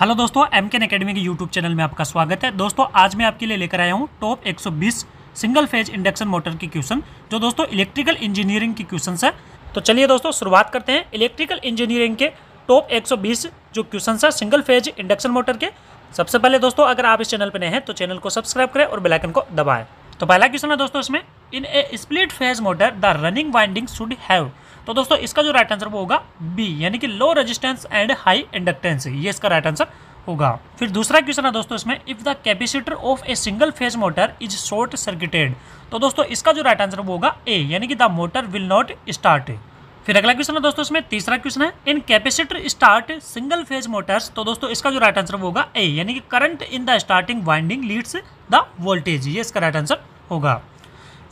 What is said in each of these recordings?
hello दोस्तों M के academy के यूट्यूब चैनल में आपका स्वागत है दोस्तों आज मैं आपके लिए लेकर आया हूँ top 120 single phase induction motor की क्वेश्चन जो दोस्तों इलेक्ट्रिकल इंजीनियरिंग की क्वेश्चन है तो चलिए दोस्तों शुरुआत करते हैं इलेक्ट्रिकल इंजीनियरिंग के टॉप 120 जो क्वेश्चन है सिंगल फेज इंडक्शन मोटर के सबसे पहले दोस्तों अगर आप इस चैनल पर नए हैं तो चैनल को सब्सक्राइब करें और बेलाइकन को दबाएँ तो पहला क्वेश्चन है दोस्तों इसमें in a split phase motor the running winding should have तो दोस्तों इसका जो राइट आंसर वो होगा बी यानी कि low resistance and high inductance ये इसका राइट आंसर होगा फिर दूसरा क्वेश्चन है दोस्तों इसमें if the capacitor of a single phase motor is short circuited तो दोस्तों इसका जो राइट आंसर वो होगा ए यानी कि the motor will not start फिर अगला क्वेश्चन है दोस्तों इसमें तीसरा क्वेश्चन है in capacitor start single phase motors तो दोस्तों इसका जो राइट आंसर होगा ए यानी कि current in the starting winding leads the voltage ये इसका राइट आंसर होगा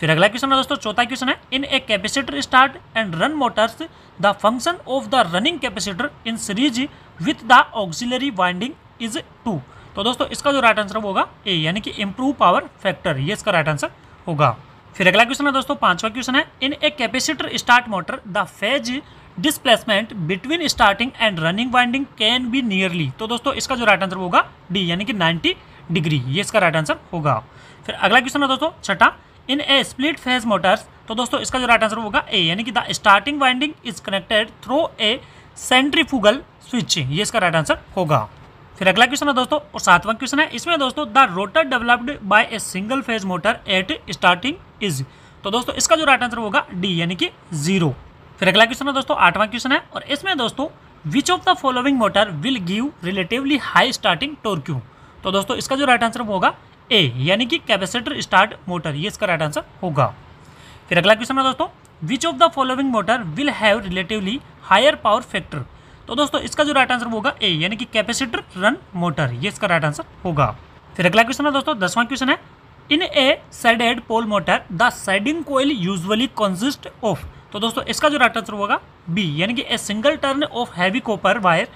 फिर अगला क्वेश्चन है दोस्तों चौथा क्वेश्चन है in a capacitor start and run motors the function of the running capacitor in series with the auxiliary winding is to तो दोस्तों इसका जो राइट आंसर होगा ए यानी कि इम्प्रूव पावर फैक्टर ये इसका राइट आंसर होगा फिर अगला क्वेश्चन है दोस्तों पांचवा क्वेश्चन है in a capacitor start motor the phase displacement between starting and running winding can be nearly तो दोस्तों इसका जो राइट आंसर होगा डी यानी कि 90 डिग्री ये इसका राइट आंसर होगा फिर अगला क्वेश्चन है दोस्तों छठा in a split phase motors तो दोस्तों इसका जो राइट आंसर होगा ए यानी कि the starting winding is connected through a centrifugal switching ये इसका राइट आंसर होगा फिर अगला क्वेश्चन है दोस्तों और सातवां क्वेश्चन है इसमें दोस्तों the rotor developed by a single phase motor at starting is तो दोस्तों इसका जो राइट आंसर होगा डी यानी कि जीरो फिर अगला क्वेश्चन है दोस्तों आठवां क्वेश्चन है और इसमें दोस्तों which of the following motor will give relatively high starting torque तो दोस्तों इसका जो राइट आंसर होगा ए यानी कि कैपेसिटर स्टार्ट मोटर ये इसका राइट आंसर होगा फिर अगला क्वेश्चन है दोस्तों which of the following motor will have relatively higher power factor तो दोस्तों इसका जो राइट आंसर होगा ए यानी कि कैपेसिटर रन मोटर ये इसका राइट आंसर होगा फिर अगला क्वेश्चन है दोस्तों दसवां क्वेश्चन है in a shaded pole motor the shading coil usually consist of तो दोस्तों इसका जो राइट आंसर होगा बी यानी कि a single turn of heavy copper wire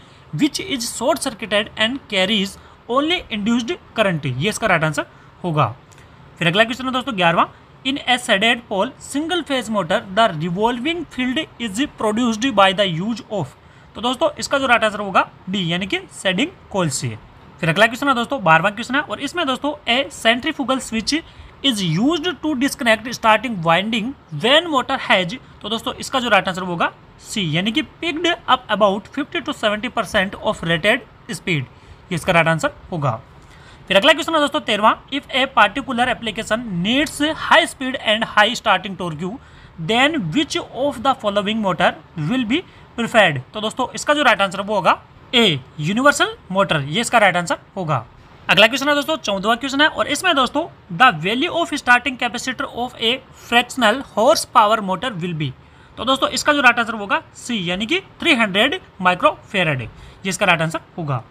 which is short circuited and carries only induced current ये इसका राइट आंसर होगा फिर अगला क्वेश्चन है दोस्तों ग्यारहवा in a shaded pole single phase motor the revolving field is produced by the use of तो दोस्तों इसका जो राइट आंसर होगा डी यानी कि सेडिंग कोल से फिर अगला क्वेश्चन है दोस्तों बारहवा क्वेश्चन है और इसमें दोस्तों a centrifugal switch is use to disconnect starting winding when motor has तो दोस्तों इसका जो राइट आंसर होगा सी यानी कि picked up about 50 to 70 percent of rated speed ये इसका राइट आंसर होगा फिर अगला क्वेश्चन है दोस्तों तेरवा if a particular application needs high speed and high starting torque then which of the following motor will be preferred तो दोस्तों इसका जो राइट आंसर वो होगा ए यूनिवर्सल मोटर ये इसका राइट आंसर होगा अगला क्वेश्चन है दोस्तों चौदहवा क्वेश्चन है और इसमें दोस्तों the value of starting capacitor of a fractional horse power motor will be तो दोस्तों इसका जो राइट आंसर होगा सी यानी कि 300 माइक्रो फेरेड ये इसका राइट आंसर होगा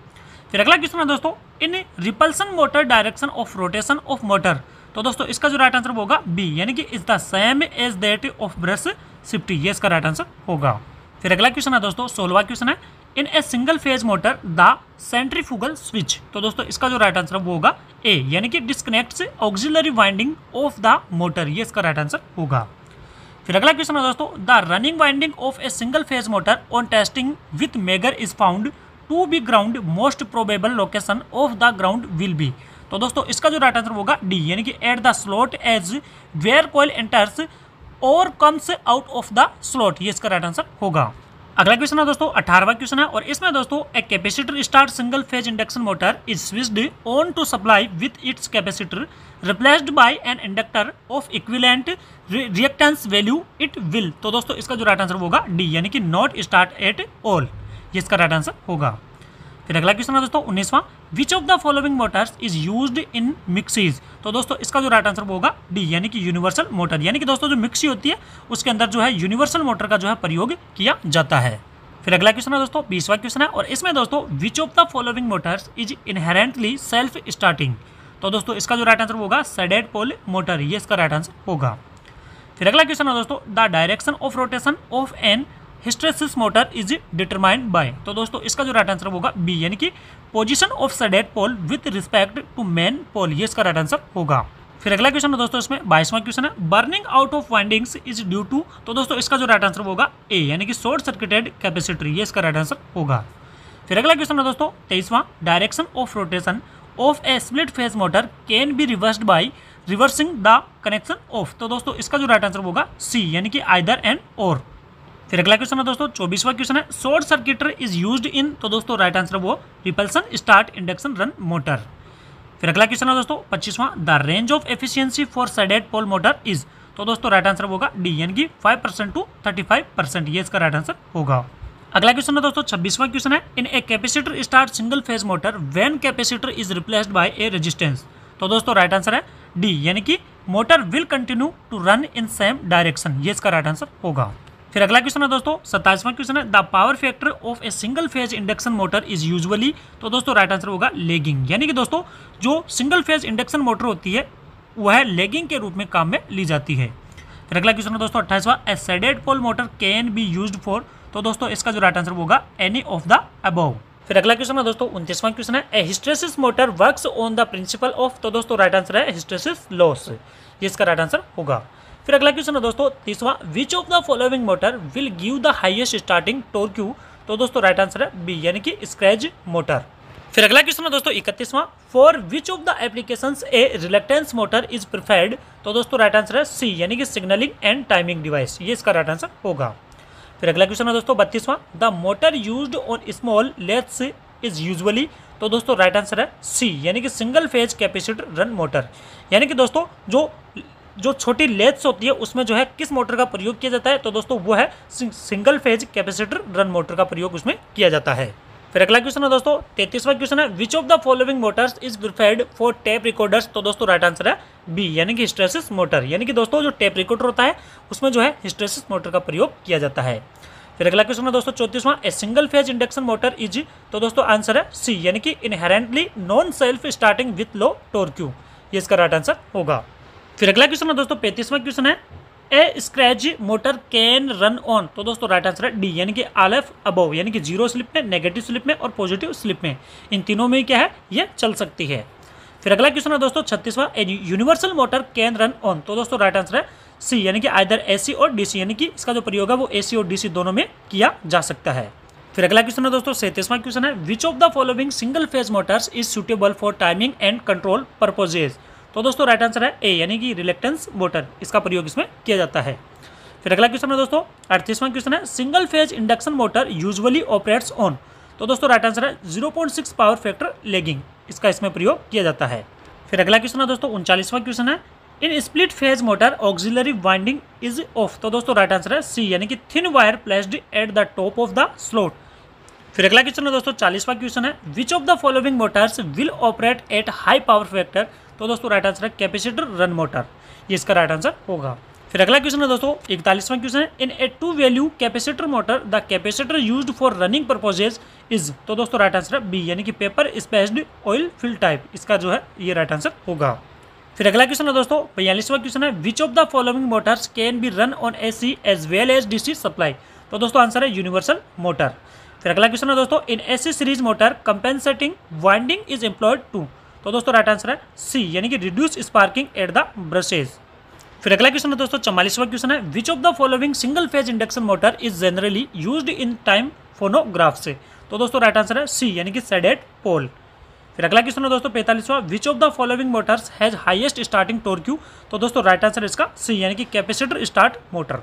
फिर अगला क्वेश्चन है दोस्तों in repulsion motor direction of rotation of motor तो दोस्तों इसका जो राइट आंसर होगा बी यानी कि is the same as that of brush shifting ये इसका राइट आंसर होगा फिर अगला क्वेश्चन है दोस्तों सोलवा क्वेश्चन है in a single phase motor the centrifugal switch तो दोस्तों इसका जो राइट आंसर होगा ए यानी कि disconnects auxiliary winding of the motor ये इसका राइट आंसर होगा फिर अगला क्वेश्चन है दोस्तों the running winding of a single phase motor on testing with megger is found to be ground most probable location of the ground will be तो दोस्तों इसका जो राइट आंसर होगा डी यानी कि at the slot edge where coil enters और comes out of the slot ये इसका राइट आंसर होगा अगला क्वेश्चन है दोस्तों अठारहवा क्वेश्चन है और इसमें दोस्तों एक capacitor start single phase induction motor is switched on to supply with its capacitor replaced by an inductor of equivalent reactance value it will तो दोस्तों इसका जो राइट आंसर होगा डी यानी कि नॉट स्टार्ट एट ऑल ये इसका right answer होगा फिर अगला क्वेश्चन है दोस्तों उन्नीसवां which of the following motors is use in mixies तो दोस्तों इसका जो राइट आंसर होगा डी यानी कि यूनिवर्सल मोटर यानी कि दोस्तों जो मिक्सी होती है उसके अंदर जो है यूनिवर्सल मोटर का जो है प्रयोग किया जाता है फिर अगला क्वेश्चन है दोस्तों बीसवा क्वेश्चन है और इसमें दोस्तों which of the following motors is inherently self starting तो दोस्तों इसका जो राइट आंसर होगा सेडेड पोल मोटर ये इसका राइट आंसर होगा फिर अगला क्वेश्चन है दोस्तों the direction of rotation of an hysteresis motor is determined by तो दोस्तों इसका जो राइट आंसर होगा बी यानी कि position of shaded pole with respect to main pole ये इसका राइट आंसर होगा फिर अगला क्वेश्चन है दोस्तों इसमें बाईसवां क्वेश्चन है burning out of windings is due to तो दोस्तों इसका जो राइट आंसर होगा ए यानी कि शॉर्ट सर्किटेड कैपेसिटर ये इसका राइट आंसर होगा फिर अगला क्वेश्चन है दोस्तों तेईसवां direction of rotation of a split phase motor can be reversed by reversing the connection of तो दोस्तों इसका जो राइट आंसर होगा सी यानी कि आइदर एंड और फिर अगला क्वेश्चन है दोस्तों चौबीसवा क्वेश्चन है short circuiter is use in तो दोस्तों राइट आंसर वो repulsion start induction run motor फिर अगला क्वेश्चन है दोस्तों पच्चीसवा the range of efficiency for shaded pole motor is तो दोस्तों राइट आंसर होगा डी एन की five percent to thirty five percent ये इसका राइट आंसर होगा अगला क्वेश्चन है दोस्तों छब्बीसवा क्वेश्चन है in a capacitor start single phase motor when capacitor is replaced by a resistance तो दोस्तों राइट आंसर है डी यानी कि motor will continue to run in same direction ये इसका राइट आंसर होगा फिर अगला क्वेश्चन है दोस्तों सत्ताईसवां क्वेश्चन है the power factor of a single phase induction motor is usually तो दोस्तों राइट आंसर होगा लेगिंग यानी कि दोस्तों जो सिंगल फेज इंडक्शन मोटर होती है वह लेगिंग के रूप में काम में ली जाती है फिर अगला क्वेश्चन है दोस्तों अट्ठाईसवा a shaded pole motor can be use for तो दोस्तों इसका जो राइट आंसर होगा एनी ऑफ द अबव फिर अगला क्वेश्चन है दोस्तों उनतीसवां क्वेश्चन है a hysteresis motor works on the principle of तो दोस्तों राइट आंसर है हिस्ट्रेसिस लॉस ये इसका राइट आंसर होगा फिर अगला क्वेश्चन है दोस्तों तीसवा which of the following motor will give the highest starting torque तो दोस्तों राइट आंसर है बी यानी कि स्क्रैच मोटर फिर अगला क्वेश्चन है दोस्तों इकतीसवां for which of the application a reluctance motor is preferred तो दोस्तों राइट आंसर है सी यानी कि सिग्नलिंग एंड टाइमिंग डिवाइस ये इसका राइट आंसर होगा फिर अगला क्वेश्चन है दोस्तों बत्तीसवां the motor use on small lathes is usually तो दोस्तों राइट आंसर है सी यानी कि single phase capacitor run motor यानी कि दोस्तों जो जो छोटी लेथ्स होती है उसमें जो है किस मोटर का प्रयोग किया जाता है तो दोस्तों वो है single phase capacitor run motor का प्रयोग उसमें किया जाता है फिर अगला क्वेश्चन है दोस्तों तैतीसवा क्वेश्चन है which of the following motors is preferred for tape recorders तो दोस्तों राइट आंसर है बी यानी कि हिस्ट्रेसिस मोटर यानी कि दोस्तों जो टेप रिकॉर्डर होता है उसमें जो है हिस्ट्रेसिस मोटर का प्रयोग किया जाता है फिर अगला क्वेश्चन है दोस्तों चौतीसवां a single phase induction motor is तो दोस्तों आंसर है सी यानी कि inherently non self starting with low torque ये इसका राइट आंसर होगा फिर अगला क्वेश्चन है दोस्तों पैंतीसवा क्वेश्चन है a scratch motor can run on तो दोस्तों राइट आंसर है डी यानी कि एफ अबोव यानी कि जीरो स्लिप में नेगेटिव स्लिप में और पॉजिटिव स्लिप में इन तीनों में क्या है ये चल सकती है फिर अगला क्वेश्चन है दोस्तों छत्तीसवा universal motor can run on तो दोस्तों राइट आंसर है सी यानी कि आइधर एसी और डीसी यानी कि इसका जो प्रयोग है वो एसी और डीसी दोनों में किया जा सकता है फिर अगला क्वेश्चन है दोस्तों सैंतीसवां क्वेश्चन है which of the following single phase motors is suitable for timing and control purposes तो दोस्तों राइट आंसर है ए यानी कि रिलेक्टेंस मोटर इसका प्रयोग इसमें किया जाता है फिर अगला क्वेश्चन है दोस्तों अड़तीसवां क्वेश्चन है single phase induction motor usually operates on तो दोस्तों राइट आंसर है 0.6 पावर फैक्टर लेगिंग इसका इसमें प्रयोग किया जाता है फिर अगला क्वेश्चन है दोस्तों उनचालीसवां क्वेश्चन है in split phase motor auxiliary winding is of तो दोस्तों राइट आंसर है सी यानी कि thin wire placed at the top of the slot फिर अगला क्वेश्चन है दोस्तों चालीसवां क्वेश्चन है which of the following motors will operate at high power factor तो दोस्तों राइट आंसर है कैपेसिटर रन मोटर ये इसका राइट आंसर होगा फिर अगला क्वेश्चन है दोस्तों इकतालीसवां क्वेश्चन है in a two value capacitor motor the capacitor used for running purposes is तो दोस्तों राइट आंसर है बी यानी कि paper spaced oil fill type इसका जो है ये राइट आंसर होगा फिर अगला क्वेश्चन है दोस्तों बयालीसवा क्वेश्चन है which of the following motors can be run on A C as well as D C supply तो दोस्तों आंसर है यूनिवर्सल मोटर फिर अगला क्वेश्चन है दोस्तों in AC series motor compensating winding is employed to तो दोस्तों राइट आंसर है सी यानी कि reduce sparking at the brushes फिर अगला क्वेश्चन है दोस्तों चौवालीसवा क्वेश्चन है which of the following single phase induction motor is generally use in time phonographs तो दोस्तों राइट आंसर है सी यानी कि सेडेट पोल फिर अगला क्वेश्चन है दोस्तों पैंतालीसवा which of the following motors has highest starting torque तो दोस्तों राइट आंसर इसका सी यानी कि कैपेसिटर स्टार्ट मोटर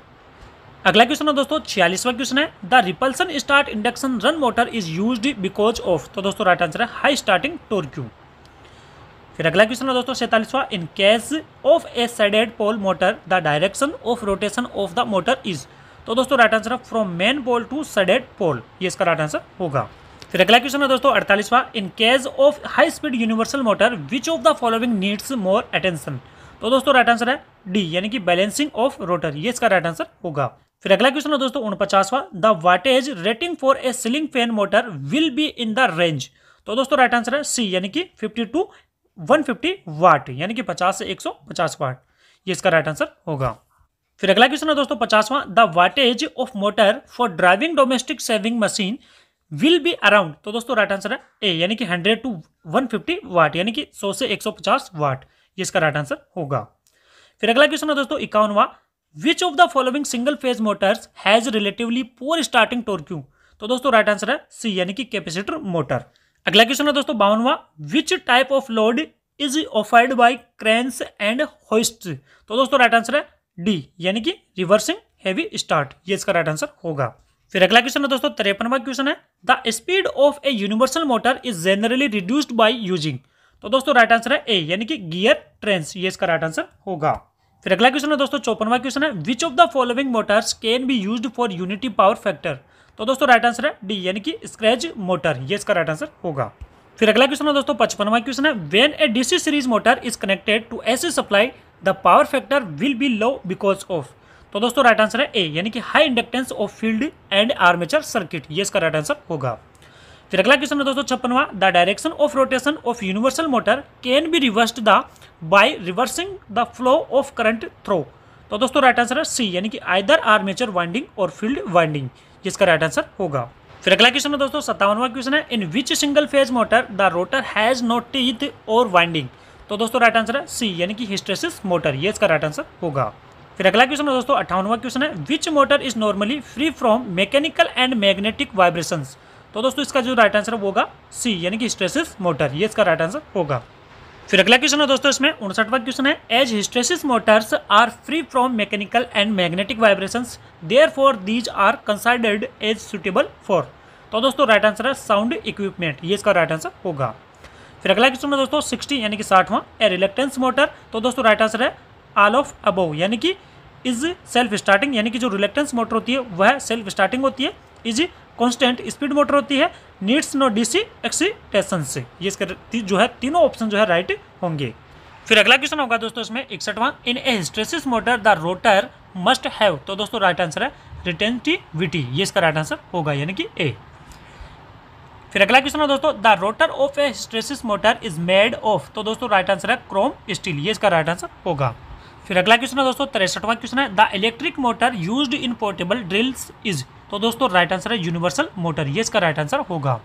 अगला क्वेश्चन है दोस्तों छियालीसवा क्वेश्चन है the repulsion start induction run motor is use because of तो दोस्तों राइट आंसर है हाई स्टार्टिंग टोरक्यू फिर अगला क्वेश्चन है दोस्तों सैतालीसवा in case of a shaded pole motor the direction of rotation of the motor is तो दोस्तों राइट आंसर है from main pole to shaded pole ये इसका राइट आंसर होगा फिर अगला क्वेश्चन है दोस्तों अड़तालीसवा in case of high speed universal motor which of the following needs more attention तो दोस्तों राइट आंसर है डी यानी कि बैलेंसिंग ऑफ रोटर ये इसका राइट आंसर होगा फिर अगला क्वेश्चन है दोस्तों उनपचासवा the wattage rating for a ceiling fan motor will be in the range तो दोस्तों राइट आंसर है सी यानी कि 52 150 फिफ्टी वाट यानी कि 50 से 150 सौ वाट ये इसका राइट आंसर होगा फिर अगला क्वेश्चन है दोस्तों पचासवां the wattage of motor for driving domestic sewing machine will be around तो दोस्तों राइट आंसर है ए यानी कि 100 टू 150 फिफ्टी वाट यानी कि 100 से 150 सौ वाट ये इसका राइट आंसर होगा फिर अगला क्वेश्चन है दोस्तों इक्यावनवा which of the following single phase motors has relatively poor starting torque तो दोस्तों राइट आंसर है सी यानी कि कैपेसिटर मोटर अगला क्वेश्चन है दोस्तों बावनवा which type of load is offered by cranes and hoist तो दोस्तों राइट आंसर है डी यानी कि रिवर्सिंग हैवी स्टार्ट ये इसका राइट आंसर होगा फिर अगला क्वेश्चन है दोस्तों तिरपनवा क्वेश्चन है the speed of a universal motor is generally reduced by using तो दोस्तों राइट आंसर है ए यानी कि गियर ट्रेंस ये इसका राइट आंसर होगा फिर अगला क्वेश्चन है दोस्तों चौपनवा क्वेश्चन है which of the following motors can be used for unity power factor तो दोस्तों राइट आंसर है डी यानी कि स्क्रैच मोटर ये इसका राइट आंसर होगा फिर अगला क्वेश्चन है दोस्तों पचपनवा क्वेश्चन है when a DC series motor is connected to AC supply the power factor will be low because of तो दोस्तों राइट आंसर है ए यानी कि high inductance of field and armature circuit ये इसका राइट आंसर होगा फिर अगला क्वेश्चन है दोस्तों छप्पनवा the direction of rotation of universal motor can be reversed by reversing the flow of current through तो दोस्तों राइट आंसर है सी यानी कि either armature winding or field winding जिसका राइट आंसर होगा फिर अगला क्वेश्चन है दोस्तों सत्तावनवा क्वेश्चन है in which single phase motor the rotor has no teeth or winding तो दोस्तों राइट आंसर है सी यानी कि हिस्ट्रेसिस मोटर ये इसका राइट आंसर होगा फिर अगला क्वेश्चन है दोस्तों अट्ठावनवा क्वेश्चन है which motor is normally free from mechanical and magnetic vibration तो दोस्तों इसका जो राइट आंसर होगा सी यानी कि हिस्ट्रेसिस मोटर ये इसका राइट आंसर होगा फिर अगला क्वेश्चन है दोस्तों इसमें उनसठवा क्वेश्चन है as hysteresis motors are free from mechanical and magnetic vibration therefore these are considered as suitable for तो दोस्तों राइट आंसर है साउंड इक्विपमेंट ये इसका राइट आंसर होगा फिर अगला क्वेश्चन है दोस्तों सिक्सटी यानी कि साठवां ए रिलेक्टेंस मोटर तो दोस्तों राइट आंसर है आल ऑफ अबोव यानी कि इज सेल्फ स्टार्टिंग यानी कि जो रिलेक्टेंस मोटर होती है वह सेल्फ स्टार्टिंग होती है इज कॉन्स्टेंट स्पीड मोटर होती है नीड्स नो डीसी एक्सीटेशन से ये इसका जो है तीनों ऑप्शन जो है राइट होंगे फिर अगला क्वेश्चन होगा दोस्तों इसमें इकसठवां in a hysteresis motor the rotor must have तो दोस्तों राइट आंसर है रिटेंटिविटी ये इसका राइट आंसर होगा यानी कि ए फिर अगला क्वेश्चन है दोस्तों the rotor of a hysteresis motor is made of तो दोस्तों राइट आंसर है क्रोम स्टील ये इसका राइट आंसर होगा फिर अगला क्वेश्चन है दोस्तों तिरसठवा क्वेश्चन है the electric motor use in portable drills is तो दोस्तों राइट आंसर है यूनिवर्सल मोटर ये इसका राइट आंसर होगा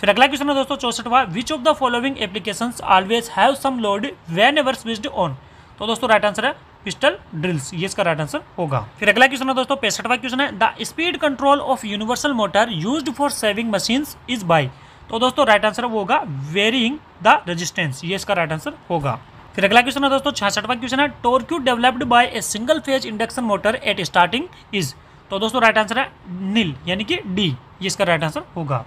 फिर अगला क्वेश्चन है दोस्तों चौसठवा which of the following application always have some load whenever switched on तो दोस्तों राइट आंसर है पिस्टल ड्रिल्स ये इसका राइट आंसर होगा फिर अगला क्वेश्चन है दोस्तों पैंसठवा क्वेश्चन है the speed control of universal motor use for sewing machine is by तो दोस्तों राइट आंसर वो होगा वेरिंग द रजिस्टेंस ये इसका राइट आंसर होगा फिर अगला क्वेश्चन है दोस्तों छियासठवा क्वेश्चन है torque developed by a single phase induction motor at starting is तो दोस्तों राइट आंसर है नील यानी कि डी ये इसका राइट आंसर होगा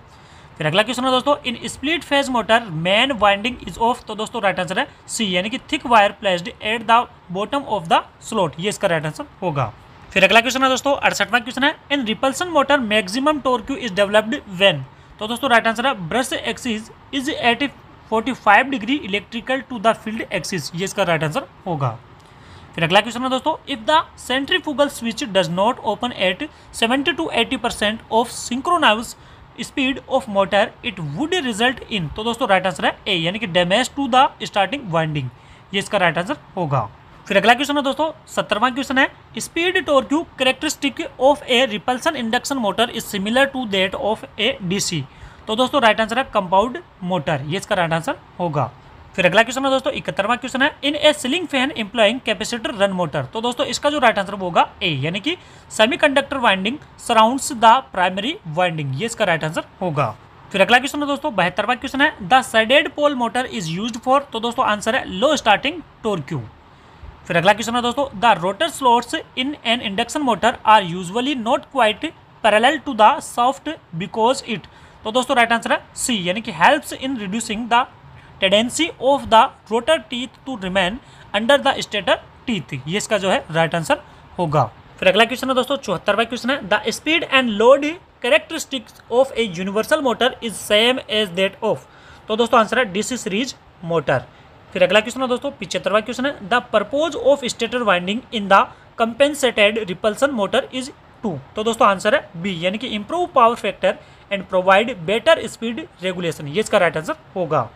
फिर अगला क्वेश्चन है दोस्तों in split phase motor main winding is of तो दोस्तों राइट आंसर है सी यानी कि thick wire placed at the bottom of the slot ये इसका राइट आंसर होगा फिर अगला क्वेश्चन है दोस्तों अड़सठवा क्वेश्चन है in repulsion motor maximum torque is developed when तो दोस्तों राइट आंसर है brush axis is at 45 degree electrical to the field axis ये इसका राइट आंसर होगा फिर अगला क्वेश्चन है दोस्तों if the fugal switch does not open at 70 to 80 percent of synchronize speed of motor it would result in तो दोस्तों right answer है ए यानी कि damage to the starting winding ये इसका राइट आंसर होगा फिर अगला क्वेश्चन है दोस्तों सत्तरवा क्वेश्चन है speed torque characteristic of a repulsion induction motor is similar to that of a DC तो दोस्तों राइट आंसर है कंपाउंड मोटर ये इसका राइट आंसर होगा फिर अगला क्वेश्चन है दोस्तों इकहत्तरवा क्वेश्चन है in a ceiling fan employing capacitor run motor तो दोस्तों इसका जो राइट आंसर होगा ए यानी कि semiconductor winding surrounds the primary winding ये इसका राइट आंसर होगा फिर अगला क्वेश्चन है दोस्तों बहत्तरवा क्वेश्चन है the shaded pole motor is use for तो दोस्तों आंसर है लो स्टार्टिंग टोरक्यू फिर अगला क्वेश्चन है दोस्तों the rotor slots in an induction motor are usually not quite parallel to the shaft because it तो दोस्तों राइट आंसर है सी यानी कि helps in reducing the tendency of the rotor teeth to remain under the stator teeth ये इसका जो है right answer होगा फिर अगला क्वेश्चन है दोस्तों चौहत्तरवा क्वेश्चन है the speed and load characteristics of a universal motor is same as that of तो दोस्तों आंसर है डीसी सीरीज मोटर फिर अगला क्वेश्चन है दोस्तों पिछहत्तरवा क्वेश्चन है the purpose of stator winding in the compensated repulsion motor is to तो दोस्तों आंसर है बी यानी कि improve power factor and provide better speed regulation ये इसका राइट आंसर होगा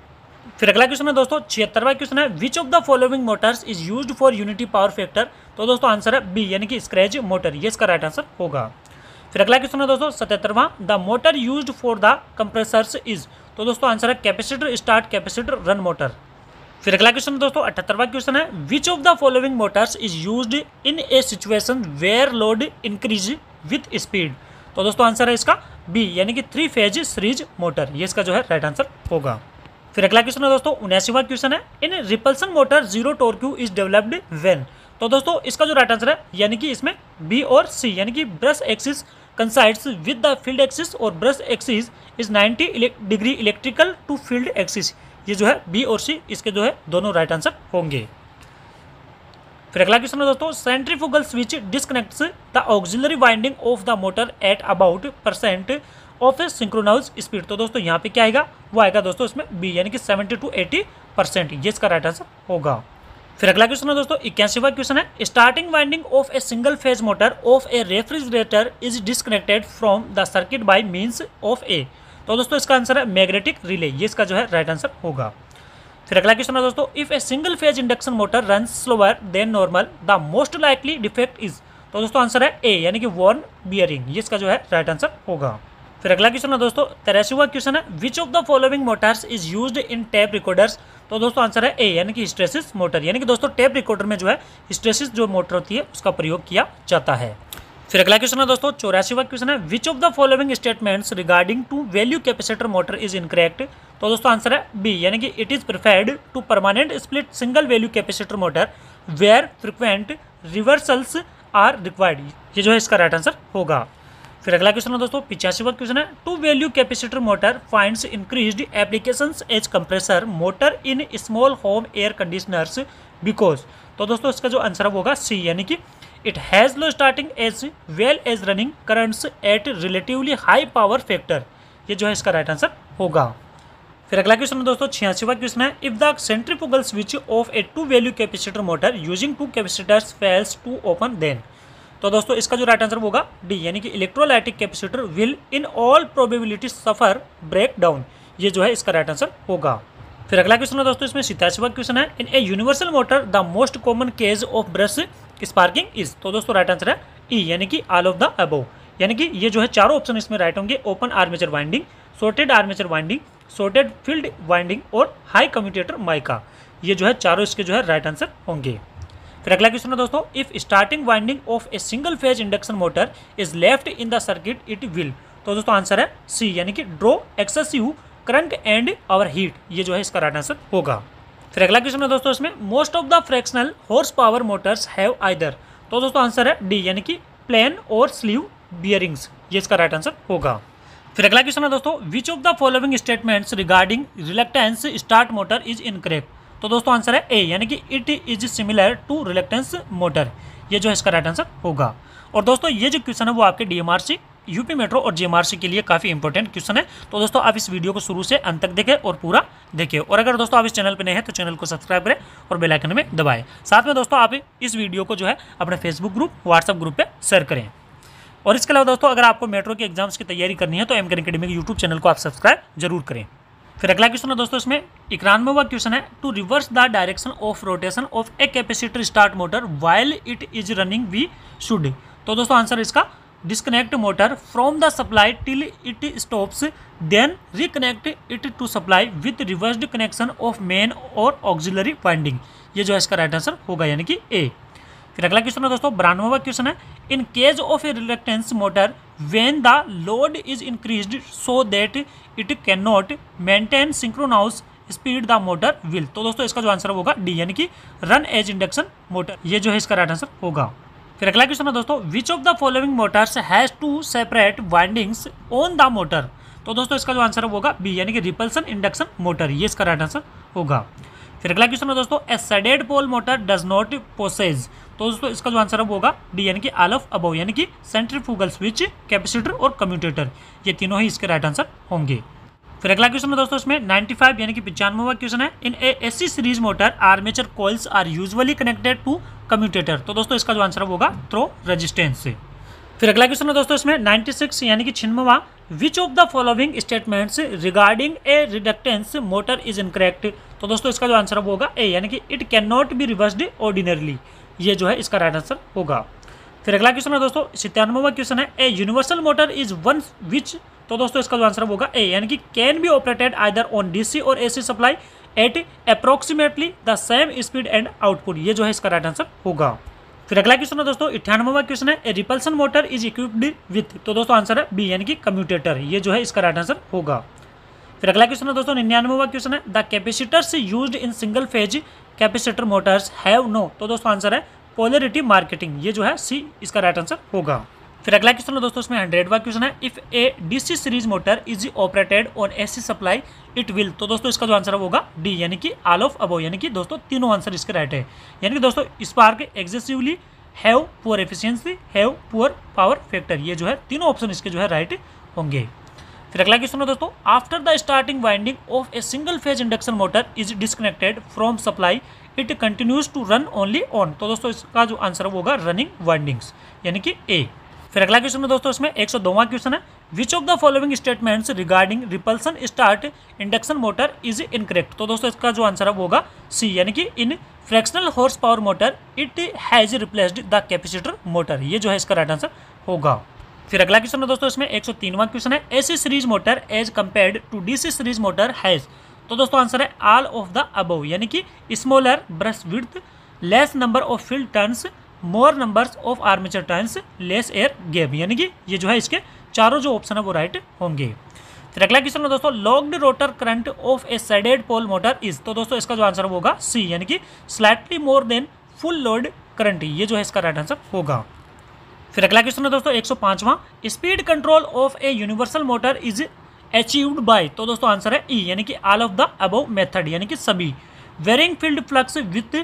फिर अगला क्वेश्चन है दोस्तों छिहत्तरवा क्वेश्चन है which of the following motors is use for unity power factor तो दोस्तों आंसर है बी यानी कि स्क्रैच मोटर ये इसका राइट आंसर होगा फिर अगला क्वेश्चन है दोस्तों सतहत्तरवा the motor use for the compressors is तो दोस्तों आंसर है capacitor start capacitor run motor फिर अगला क्वेश्चन दोस्तों अठहत्तरवा क्वेश्चन है which of the following motors is use in a situation where load increase with speed तो दोस्तों आंसर है इसका बी यानी कि थ्री फेज सीरीज मोटर ये इसका जो है राइट आंसर होगा फिर अगला क्वेश्चन है दोस्तों उन्यासीवा क्वेश्चन है in repulsion motor zero torque is developed when तो दोस्तों इसका जो राइट आंसर है यानी कि इसमें बी और सी यानी कि brush axis coincides with the field axis और brush axis is 90 degree electrical to field axis ये जो है बी और सी इसके जो है दोनों राइट आंसर होंगे फिर अगला क्वेश्चन है दोस्तों centrifugal switch disconnects the auxiliary winding of the motor at about percent of a synchronous speed तो दोस्तों यहाँ पे क्या आएगा वो आएगा दोस्तों इसमें बी यानी कि सेवेंटी टू एटी परसेंट ये इसका राइट आंसर होगा फिर अगला क्वेश्चन है दोस्तों इक्यासीवा क्वेश्चन है starting winding of a single phase motor of a refrigerator is disconnected from the circuit by means of a तो दोस्तों इसका आंसर है मैग्नेटिक रिले ये इसका जो है राइट आंसर होगा फिर अगला क्वेश्चन है दोस्तों if a single phase induction motor run slower than normal the most likely defect is तो दोस्तों आंसर है ए यानी कि वॉर्न बियरिंग ये इसका जो है राइट आंसर होगा फिर अगला क्वेश्चन है दोस्तों हुआ क्वेश्चन है which of the following motors is use in tape recorders तो दोस्तों आंसर है ए यानी कि स्ट्रेसिस मोटर यानी कि दोस्तों टेप रिकॉर्डर में जो है स्ट्रेसिस जो मोटर होती है उसका प्रयोग किया जाता है फिर अगला क्वेश्चन है दोस्तों चौरासी चौरासीवा क्वेश्चन है which of the following statements regarding two value capacitor motor is incorrect तो दोस्तों आंसर है बी यानी कि it is preferred to permanent split single value capacitor motor where frequent reversals are required ये जो है इसका राइट आंसर होगा फिर अगला क्वेश्चन है दोस्तों पिचासी पिचासीवा क्वेश्चन है two value capacitor motor finds increase application as compressor motor in small home air conditioners because तो दोस्तों इसका जो आंसर होगा सी यानी कि it has low starting as well as running currents at relatively high power factor ये जो है इसका राइट आंसर होगा फिर अगला क्वेश्चन है दोस्तों छियासीवा क्वेश्चन है if the centrifugal switch of a two value capacitor motor using two capacitors fails to open then तो दोस्तों इसका जो राइट आंसर होगा डी यानी कि electrolytic capacitor will in all probability suffer break down ये जो है इसका राइट आंसर होगा फिर अगला क्वेश्चन है दोस्तों इसमें सीताशिवा क्वेश्चन है in a universal motor the most common cause of brush sparking is तो दोस्तों राइट आंसर है ई e, यानी कि ऑल ऑफ द अबो यानी कि ये जो है चारों ऑप्शन इसमें राइट होंगे open armature winding shorted armature winding shorted field winding और हाई कम्यूटेटर माइका ये जो है चारों इसके जो है राइट आंसर होंगे फिर अगला क्वेश्चन है दोस्तों if starting winding of a single phase induction motor is left in the circuit it will तो दोस्तों आंसर है सी यानी कि draw excessive current and overheat ये जो है इसका राइट आंसर होगा फिर अगला क्वेश्चन है दोस्तों इसमें most of the fractional horse power motors have either तो दोस्तों आंसर है डी यानी कि प्लेन और स्लीव बियरिंग्स ये इसका राइट आंसर होगा फिर अगला क्वेश्चन है दोस्तों which of the following statements regarding reluctance start motor is incorrect तो दोस्तों आंसर है ए यानी कि it is similar to reluctance motor ये जो है इसका राइट आंसर होगा और दोस्तों ये जो क्वेश्चन है वो आपके डीएमआरसी यूपी मेट्रो और जेएमआरसी के लिए काफ़ी इंपॉर्टेंट क्वेश्चन है तो दोस्तों आप इस वीडियो को शुरू से अंत तक देखें और पूरा देखें और अगर दोस्तों आप इस चैनल पर नए हैं तो चैनल को सब्सक्राइब करें और बेलाइकन में दबाएं साथ में दोस्तों आप इस वीडियो को जो है अपने फेसबुक ग्रुप व्हाट्सएप ग्रुप पर शेयर करें और इसके अलावा दोस्तों अगर आपको मेट्रो के एग्जाम्स की तैयारी करनी है तो एम अकेडमी के यूट्यूब चैनल को आप सब्सक्राइब जरूर करें फिर अगला क्वेश्चन है दोस्तों इसमें इक्यानवेवा क्वेश्चन है to reverse the direction of rotation of a capacitor start motor while it is running we should तो दोस्तों आंसर इसका disconnect motor from the supply till it stops then reconnect it to supply with reversed connection of main और auxiliary winding ये जो है इसका right answer होगा यानी कि ए फिर अगला क्वेश्चन है दोस्तों ब्रांडवा क्वेश्चन है in case of a reluctance motor when the load is increase so that it can not maintain synchronous speed the motor will तो दोस्तों इसका जो आंसर होगा डी यानी कि रन एज इंडक्शन मोटर ये जो है इसका राइट आंसर होगा फिर अगला क्वेश्चन है दोस्तों which of the following motors has two separate windings on the motor तो दोस्तों इसका जो आंसर होगा बी यानी कि रिपल्सन इंडक्शन मोटर ये इसका राइट आंसर होगा फिर अगला क्वेश्चन है दोस्तों a shaded pole motor does not possess तो दोस्तों इसका जो आंसर होगा डी यानी कि आल ऑफ अबव यानी कि सेंट्रीफ्यूगल स्विच कैपेसिटर और कम्यूटेटर ये तीनों ही इसके राइट आंसर होंगे फिर अगला क्वेश्चन है दोस्तों इसमें 95 यानी कि पचानवेवा क्वेश्चन है in a AC series motor armature coils are usually connected to commutator तो दोस्तों इसका जो आंसर होगा थ्रो रजिस्टेंस से फिर अगला क्वेश्चन है दोस्तों इसमें 96 यानी कि छिन्नवा which of the following statements regarding a reluctance motor is incorrect तो दोस्तों इसका जो आंसर होगा ए यानी कि it can not be reversed ordinarily ये जो है इसका राइट आंसर होगा फिर अगला क्वेश्चन है दोस्तों सितानवा क्वेश्चन है a universal motor is one which तो दोस्तों इसका जो आंसर होगा ए यानी कि can be operated either on D और A supply at approximately the same speed and output ये जो है इसका राइट आंसर होगा फिर अगला क्वेश्चन है दोस्तों इट्ठानवा क्वेश्चन है repulsion motor is equipped with तो दोस्तों आंसर है बी यानी कि कम्यूटेटर ये जो है इसका राइट आंसर होगा फिर अगला क्वेश्चन है दोस्तों निन्यानवा क्वेश्चन है the capacitors use in single phase capacitor motors have no तो दोस्तों आंसर है पोलरिटी मार्केटिंग ये जो है सी इसका राइट आंसर होगा फिर अगला क्वेश्चन दोस्तों इसमें वा क्वेश्चन है if a DC series motor is operated on AC supply it will तो दोस्तों इसका जो आंसर होगा डी यानी कि आल ऑफ अबो यानी कि दोस्तों तीनों आंसर इसके राइट है यानी कि दोस्तों spark excessively have poor efficiency have poor power factor ये जो है तीनों ऑप्शन इसके जो है राइट होंगे फिर अगला क्वेश्चन है दोस्तों after the starting winding of a single phase induction motor is disconnected from supply it continues to run only on तो दोस्तों इसका जो आंसर होगा रनिंग वाइंडिंग्स यानी कि ए फिर अगला क्वेश्चन है दोस्तों इसमें एक क्वेश्चन है which of the following statements regarding repulsion start induction motor is incorrect तो दोस्तों इसका जो आंसर है वो होगा सी यानी कि in fractional horse power motor it has replaced the capacitor motor ये जो है इसका राइट आंसर होगा फिर अगला क्वेश्चन है दोस्तों इसमें एक सौ क्वेश्चन है AC series motor as compared to D series motor has तो दोस्तों आंसर है ऑल ऑफ द अबव यानी कि smaller brush with less number of field turns more numbers of armature turns less air gap यानी कि ये जो है इसके चारों जो ऑप्शन है वो राइट होंगे फिर अगला क्वेश्चन दोस्तों locked rotor current of a shaded pole motor is तो दोस्तों इसका जो आंसर होगा सी यानी कि slightly more than full load current ये जो है इसका राइट आंसर होगा फिर अगला क्वेश्चन है दोस्तों एक सौ पांचवा speed control of a universal motor is achieved by तो दोस्तों आंसर है ई e, यानी कि all of the above method यानी कि सभी varying field flux with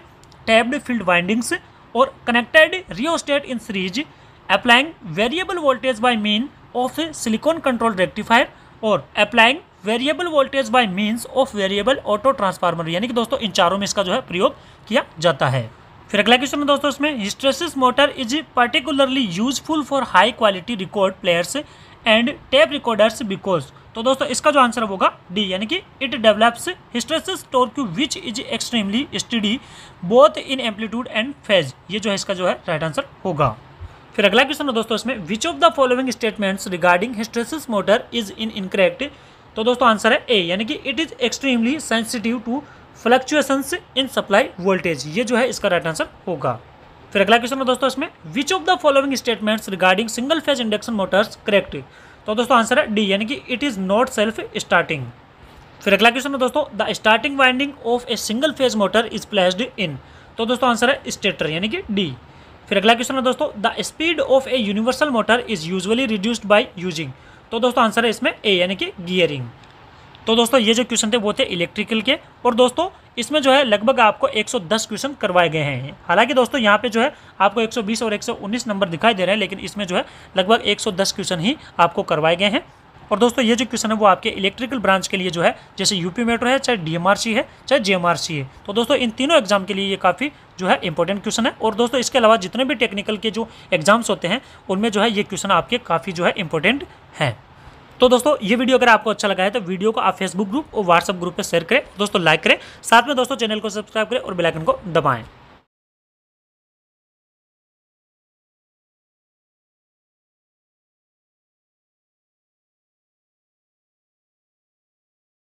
tapped field windings और connected rheostat in applying applying variable voltage by mean of silicon control rectifier और applying variable voltage by means of variable auto transformer यानी कि दोस्तों इन चारों में इसका जो है प्रयोग किया जाता है फिर अगला क्वेश्चन है दोस्तों इसमें hysteresis motor is particularly useful for high quality record players and tape recorders because तो दोस्तों इसका जो आंसर होगा डी यानी कि it develops hysteresis torque which is extremely steady both in amplitude and phase ये जो है इसका जो है राइट आंसर होगा फिर अगला क्वेश्चन है दोस्तों इसमें which of the following statements regarding hysteresis motor is in incorrect तो दोस्तों आंसर है ए यानी कि it is extremely sensitive to fluctuations in supply voltage ये जो है इसका राइट आंसर होगा फिर अगला क्वेश्चन है दोस्तों इसमें which of the following statements regarding single phase induction motors correct तो दोस्तों आंसर है डी यानी कि it is not self starting फिर अगला क्वेश्चन है दोस्तों the starting winding of a single phase motor is placed in तो दोस्तों आंसर है स्टेटर यानी कि डी फिर अगला क्वेश्चन है दोस्तों the speed of a universal motor is usually reduced by using तो दोस्तों आंसर है इसमें ए यानी कि गियरिंग तो दोस्तों ये जो क्वेश्चन थे वो थे इलेक्ट्रिकल के और दोस्तों इसमें जो है लगभग आपको 110 क्वेश्चन करवाए गए हैं हालांकि दोस्तों यहाँ पे जो है आपको 120 और 119 नंबर दिखाई दे रहे हैं लेकिन इसमें जो है लगभग 110 क्वेश्चन ही आपको करवाए गए हैं और दोस्तों ये जो क्वेश्चन है वो आपके इलेक्ट्रिकल ब्रांच के लिए जो है जैसे यूपी मेट्रो है चाहे डीएमआरसी है चाहे जेएमआरसी है तो दोस्तों इन तीनों एग्जाम के लिए ये काफ़ी जो है इंपॉर्टेंट क्वेश्चन है और दोस्तों इसके अलावा जितने भी टेक्निकल के जो एग्जाम्स होते हैं उनमें जो है ये क्वेश्चन आपके काफ़ी जो है इंपॉर्टेंट हैं तो दोस्तों ये वीडियो अगर आपको अच्छा लगा है तो वीडियो को आप फेसबुक ग्रुप और व्हाट्सअप ग्रुप पर शेयर करें दोस्तों लाइक करें साथ में दोस्तों चैनल को सब्सक्राइब करें और बेलाइकन को दबाएँ